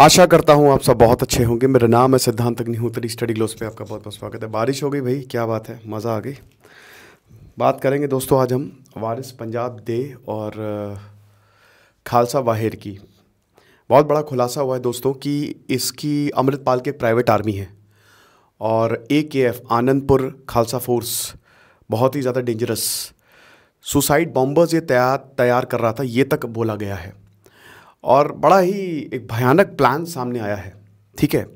आशा करता हूँ आप सब बहुत अच्छे होंगे मेरा नाम है सिद्धांत अग्निहोत्री स्टडी ग्लोस पे आपका बहुत बहुत स्वागत है बारिश हो गई भाई क्या बात है मज़ा आ गई बात करेंगे दोस्तों आज हम वारिस पंजाब दे और खालसा वाहिर की बहुत बड़ा खुलासा हुआ है दोस्तों कि इसकी अमृतपाल के प्राइवेट आर्मी है और ए के एफ आनंदपुर खालसा फोर्स बहुत ही ज़्यादा डेंजरस सुसाइड बॉम्बर्स ये तैयार तैयार कर रहा था ये तक बोला गया है और बड़ा ही एक भयानक प्लान सामने आया है ठीक है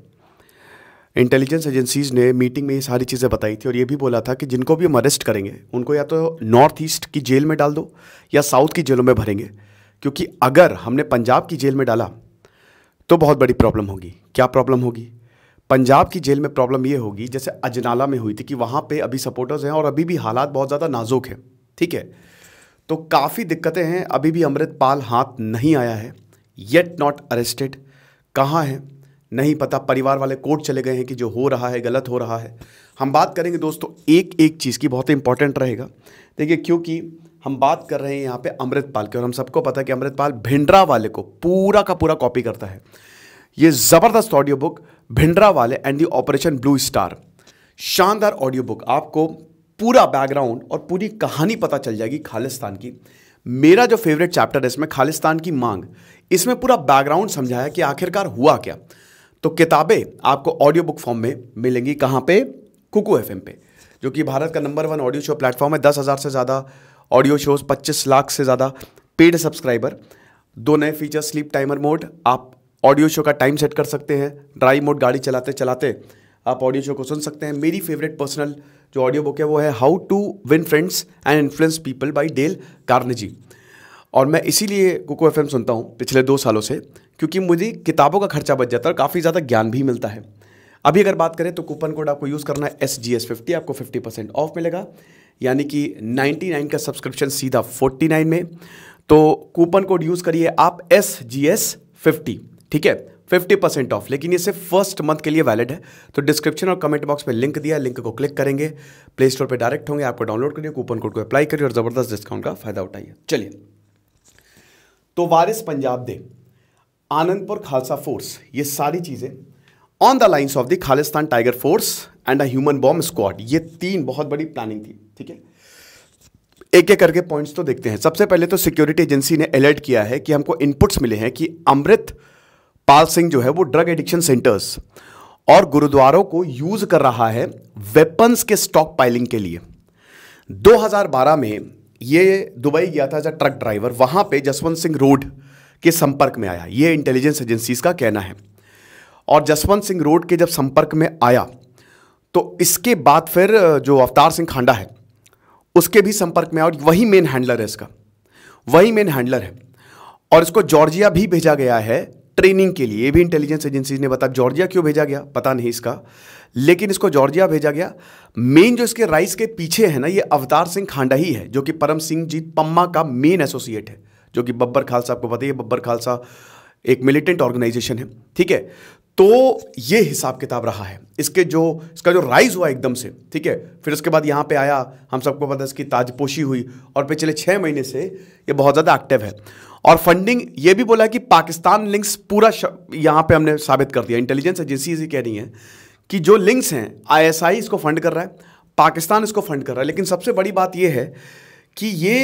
इंटेलिजेंस एजेंसीज़ ने मीटिंग में ये सारी चीज़ें बताई थी और ये भी बोला था कि जिनको भी हम अरेस्ट करेंगे उनको या तो नॉर्थ ईस्ट की जेल में डाल दो या साउथ की जेलों में भरेंगे क्योंकि अगर हमने पंजाब की जेल में डाला तो बहुत बड़ी प्रॉब्लम होगी क्या प्रॉब्लम होगी पंजाब की जेल में प्रॉब्लम ये होगी जैसे अजनाला में हुई थी कि वहाँ पर अभी सपोर्टर्स हैं और अभी भी हालात बहुत ज़्यादा नाजुक हैं ठीक है तो काफ़ी दिक्कतें हैं अभी भी अमृतपाल हाथ नहीं आया है येट नॉट अरेस्टेड कहाँ है नहीं पता परिवार वाले कोर्ट चले गए हैं कि जो हो रहा है गलत हो रहा है हम बात करेंगे दोस्तों एक एक चीज़ की बहुत इंपॉर्टेंट रहेगा देखिए क्योंकि हम बात कर रहे हैं यहाँ पे अमृतपाल की और हम सबको पता है कि अमृतपाल भिंडरा वाले को पूरा का पूरा कॉपी करता है ये ज़बरदस्त audio book Bhindranwale and the operation blue star शानदार ऑडियो बुक आपको पूरा बैकग्राउंड और पूरी कहानी पता चल जाएगी खालिस्तान की मेरा जो फेवरेट चैप्टर है इसमें खालिस्तान की मांग इसमें पूरा बैकग्राउंड समझाया कि आखिरकार हुआ क्या तो किताबें आपको ऑडियो बुक फॉर्म में मिलेंगी कहाँ पे कुकू एफ पे जो कि भारत का number one audio show platform है दस हज़ार से ज़्यादा ऑडियो शोज पच्चीस लाख से ज़्यादा पेड सब्सक्राइबर दो नए फीचर स्लीप टाइमर मोड आप ऑडियो शो का टाइम सेट कर सकते हैं ड्राइव मोड गाड़ी चलाते चलाते आप ऑडियो शो को सुन सकते हैं मेरी फेवरेट पर्सनल जो ऑडियो बुक है वो है how to win friends and influence people by Dale Carnegie और मैं इसीलिए कोको एफ सुनता हूँ पिछले दो सालों से क्योंकि मुझे किताबों का खर्चा बच जाता है और काफ़ी ज़्यादा ज्ञान भी मिलता है अभी अगर बात करें तो कूपन कोड आपको यूज़ करना है एस जी एस फिफ्टी आपको फिफ्टी परसेंट ऑफ मिलेगा यानी कि नाइन्टी नाइन का सब्सक्रिप्शन सीधा फोर्टी नाइन में तो कूपन कोड यूज़ करिए आप एस जी एस फिफ्टी ठीक है फिफ्टी परसेंट ऑफ लेकिन ये सिर्फ फर्स्ट मंथ के लिए वैलिड है तो डिस्क्रिप्शन और कमेंट बॉक्स में लिंक दिया लिंक को क्लिक करेंगे प्ले स्टोर पर डायरेक्ट होंगे आपको डाउनलोड करिए कूपन कोड को अप्लाई करिए और ज़बरदस्त डिस्काउंट का फ़ायदा उठाइए चलिए तो वारिस पंजाब दे आनंदपुर खालसा फोर्स ये सारी चीज़ें on the lines of the Khalistan tiger force and a human bomb squad ये तीन बहुत बड़ी प्लानिंग थी ठीक है एक एक करके पॉइंट्स तो देखते हैं सबसे पहले तो सिक्योरिटी एजेंसी ने अलर्ट किया है कि हमको इनपुट्स मिले हैं कि अमृत पाल सिंह जो है वो ड्रग एडिक्शन सेंटर्स और गुरुद्वारों को यूज कर रहा है वेपन्स के स्टॉक पाइलिंग के लिए 2012 में ये दुबई गया था जब ट्रक ड्राइवर वहाँ पे जसवंत सिंह रोड के संपर्क में आया ये इंटेलिजेंस एजेंसीज का कहना है और जसवंत सिंह रोड के जब संपर्क में आया तो इसके बाद फिर जो अवतार सिंह खांडा है उसके भी संपर्क में आया और वही मेन हैंडलर है इसका वही मेन हैंडलर है और इसको जॉर्जिया भी भेजा गया है ट्रेनिंग के लिए ये भी इंटेलिजेंस एजेंसीज ने बताया जॉर्जिया क्यों भेजा गया पता नहीं इसका लेकिन इसको जॉर्जिया भेजा गया मेन जो इसके राइस के पीछे है ना ये अवतार सिंह खांडा ही है जो कि परम सिंह जी पम्मा का मेन एसोसिएट है जो कि बब्बर खालसा आपको पता ही है बब्बर खालसा एक मिलिटेंट ऑर्गेनाइजेशन है ठीक है तो ये हिसाब किताब रहा है इसके जो इसका जो राइज हुआ एकदम से ठीक है फिर उसके बाद यहाँ पे आया हम सबको पता है इसकी ताजपोशी हुई और पिछले छः महीने से ये बहुत ज़्यादा एक्टिव है और फंडिंग ये भी बोला कि पाकिस्तान लिंक्स पूरा यहाँ पे हमने साबित कर दिया इंटेलिजेंस एजेंसी ये कह रही है कि जो लिंक्स हैं आईएसआई इसको फंड कर रहा है पाकिस्तान इसको फंड कर रहा है लेकिन सबसे बड़ी बात यह है कि ये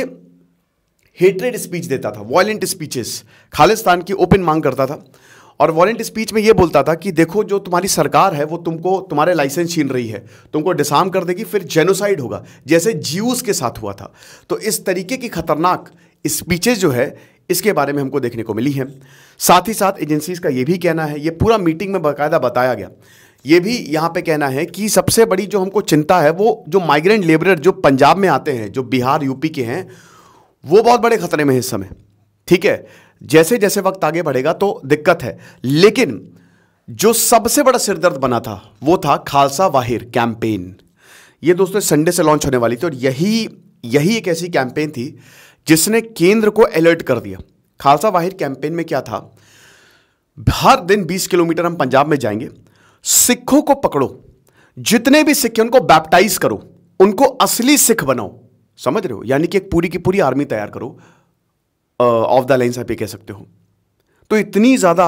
हेटरेड स्पीच देता था वॉयेंट स्पीचेस खालिस्तान की ओपन मांग करता था और वॉरेंट स्पीच में ये बोलता था कि देखो जो तुम्हारी सरकार है वो तुमको तुम्हारे लाइसेंस छीन रही है तुमको डिसाम कर देगी फिर जेनोसाइड होगा जैसे जीवस के साथ हुआ था तो इस तरीके की खतरनाक स्पीचेज जो है इसके बारे में हमको देखने को मिली है साथ ही साथ एजेंसीज का ये भी कहना है ये पूरा मीटिंग में बाकायदा बताया गया ये भी यहाँ पे कहना है कि सबसे बड़ी जो हमको चिंता है वो जो माइग्रेंट लेबरर जो पंजाब में आते हैं जो बिहार यूपी के हैं वो बहुत बड़े खतरे में हैं इस समय ठीक है जैसे जैसे वक्त आगे बढ़ेगा तो दिक्कत है लेकिन जो सबसे बड़ा सिरदर्द बना था वो था खालसा वाहिर कैंपेन ये दोस्तों संडे से लॉन्च होने वाली थी और यही यही एक ऐसी कैंपेन थी जिसने केंद्र को अलर्ट कर दिया खालसा वाहिर कैंपेन में क्या था हर दिन 20 किलोमीटर हम पंजाब में जाएंगे सिखों को पकड़ो जितने भी सिख हैं उनको बैप्टाइज करो उनको असली सिख बनाओ समझ रहे हो यानी कि एक पूरी की पूरी आर्मी तैयार करो ऑफ द लाइन आप ये कह सकते हो तो इतनी ज़्यादा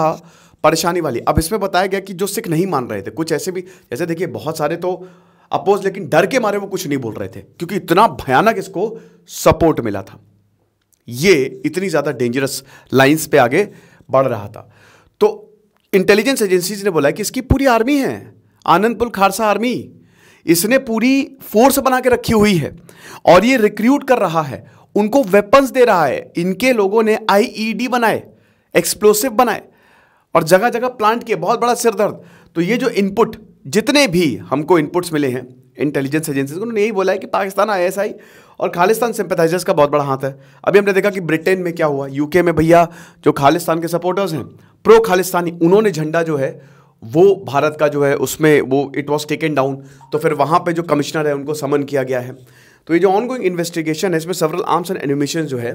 परेशानी वाली अब इसमें बताया गया कि जो सिख नहीं मान रहे थे कुछ ऐसे भी जैसे देखिए बहुत सारे तो अपोज लेकिन डर के मारे वो कुछ नहीं बोल रहे थे क्योंकि इतना भयानक इसको सपोर्ट मिला था ये इतनी ज़्यादा डेंजरस लाइंस पे आगे बढ़ रहा था तो इंटेलिजेंस एजेंसीज ने बोला कि इसकी पूरी आर्मी है आनंदपुर खारसा आर्मी इसने पूरी फोर्स बना के रखी हुई है और ये रिक्रूट कर रहा है उनको वेपन्स दे रहा है इनके लोगों ने आईईडी e बनाए एक्सप्लोसिव बनाए और जगह जगह प्लांट किए बहुत बड़ा सिरदर्द तो ये जो इनपुट जितने भी हमको इनपुट्स मिले हैं इंटेलिजेंस एजेंसी उन्होंने यही बोला है कि पाकिस्तान आईएसआई और खालिस्तान सिंपथाइजर्स का बहुत बड़ा हाथ है अभी हमने देखा कि ब्रिटेन में क्या हुआ यूके में भैया जो खालिस्तान के सपोर्टर्स हैं प्रो खालिस्तानी उन्होंने झंडा जो है वो भारत का जो है उसमें वो इट वॉज टेकन डाउन तो फिर वहाँ पर जो कमिश्नर है उनको समन किया गया है तो ये जो ऑनगोइंग इन्वेस्टिगेशन है इसमें सवरल आर्म्स एंड एनिमेशन जो है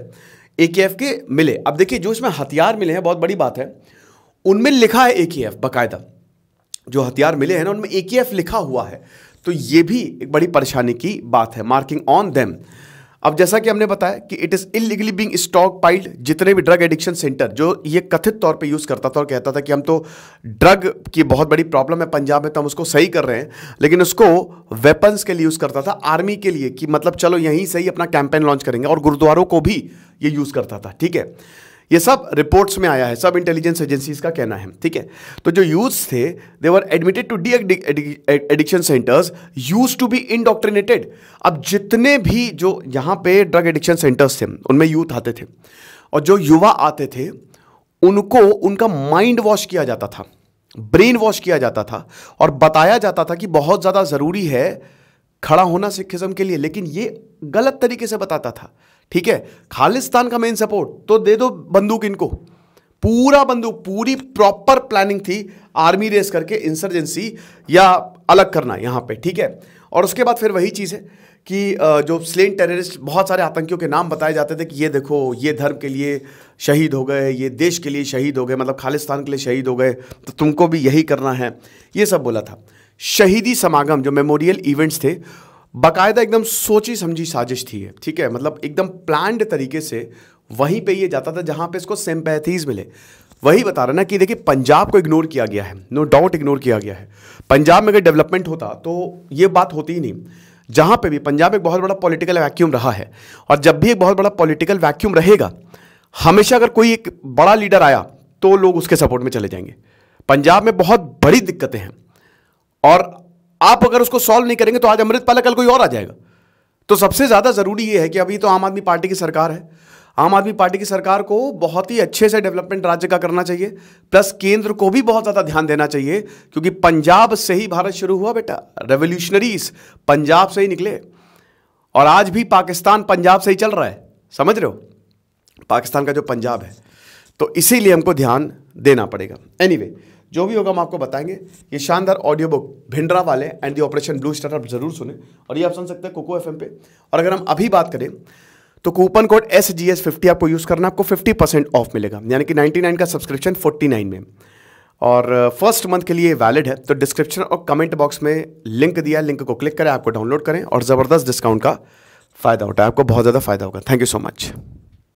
ए के मिले अब देखिए जो इसमें हथियार मिले हैं बहुत बड़ी बात है उनमें लिखा है ए बाकायदा जो हथियार मिले हैं ना उनमें ए लिखा हुआ है तो ये भी एक बड़ी परेशानी की बात है मार्किंग ऑन देम अब जैसा कि हमने बताया कि it is illegally being stockpiled जितने भी ड्रग एडिक्शन सेंटर जो ये कथित तौर पे यूज़ करता था और कहता था कि हम तो ड्रग की बहुत बड़ी प्रॉब्लम है पंजाब में तो हम उसको सही कर रहे हैं लेकिन उसको वेपन्स के लिए यूज़ करता था आर्मी के लिए कि मतलब चलो यहीं से ही अपना कैंपेन लॉन्च करेंगे और गुरुद्वारों को भी ये यूज़ करता था ठीक है ये सब रिपोर्ट्स में आया है सब इंटेलिजेंस एजेंसीज का कहना है ठीक है तो जो यूथ थे they were admitted to de addiction centres use to be indoctrinated अब जितने भी जो यहाँ पे ड्रग एडिक्शन सेंटर्स थे उनमें यूथ आते थे और जो युवा आते थे उनको उनका माइंड वॉश किया जाता था ब्रेन वॉश किया जाता था और बताया जाता था कि बहुत ज़्यादा ज़रूरी है खड़ा होना सिखिज़म के लिए लेकिन ये गलत तरीके से बताता था ठीक है खालिस्तान का मेन सपोर्ट तो दे दो बंदूक इनको पूरा बंदूक पूरी प्रॉपर प्लानिंग थी आर्मी रेस करके इंसर्जेंसी या अलग करना यहां पे ठीक है और उसके बाद फिर वही चीज़ है कि जो स्लेन टेररिस्ट बहुत सारे आतंकियों के नाम बताए जाते थे कि ये देखो ये धर्म के लिए शहीद हो गए ये देश के लिए शहीद हो गए मतलब खालिस्तान के लिए शहीद हो गए तो तुमको भी यही करना है ये सब बोला था शहीदी समागम जो मेमोरियल इवेंट्स थे बाकायदा एकदम सोची समझी साजिश थी है ठीक है मतलब एकदम प्लान्ड तरीके से वहीं पे ये जाता था जहां पे इसको सिंपैथीज मिले वही बता रहा ना कि देखिए पंजाब को इग्नोर किया गया है नो डाउट इग्नोर किया गया है पंजाब में अगर डेवलपमेंट होता तो ये बात होती ही नहीं जहाँ पे भी पंजाब एक बहुत बड़ा पॉलिटिकल वैक्यूम रहा है और जब भी एक बहुत बड़ा पॉलिटिकल वैक्यूम रहेगा हमेशा अगर कोई एक बड़ा लीडर आया तो लोग उसके सपोर्ट में चले जाएंगे पंजाब में बहुत बड़ी दिक्कतें हैं और आप अगर उसको सॉल्व नहीं करेंगे तो आज अमृतपाल कल कोई और आ जाएगा तो सबसे ज़्यादा ज़रूरी यह है कि अभी तो आम आदमी पार्टी की सरकार है आम आदमी पार्टी की सरकार को बहुत ही अच्छे से डेवलपमेंट राज्य का करना चाहिए प्लस केंद्र को भी बहुत ज़्यादा ध्यान देना चाहिए क्योंकि पंजाब से ही भारत शुरू हुआ बेटा रेवोल्यूशनरीज पंजाब से ही निकले और आज भी पाकिस्तान पंजाब से ही चल रहा है समझ रहे हो पाकिस्तान का जो पंजाब है तो इसीलिए हमको ध्यान देना पड़ेगा एनी anyway, जो भी होगा हम आपको बताएंगे ये शानदार audio book Bhindranwale and the operation blue star आप जरूर सुने और ये आप सुन सकते हैं कोको एफ पे और अगर हम अभी बात करें तो coupon code S G S fifty आपको यूज़ करना आपको फिफ्टी परसेंट ऑफ मिलेगा यानी कि नाइन्टी नाइन का सब्सक्रिप्शन फोर्टी नाइन में और फर्स्ट uh, मंथ के लिए वैलिड है तो डिस्क्रिप्शन और कमेंट बॉक्स में लिंक दिया लिंक को क्लिक करें आपको डाउनलोड करें और ज़बरदस्त डिस्काउंट का फ़ायदा उठाए आपको बहुत ज़्यादा फ़ायदा होगा थैंक यू सो मच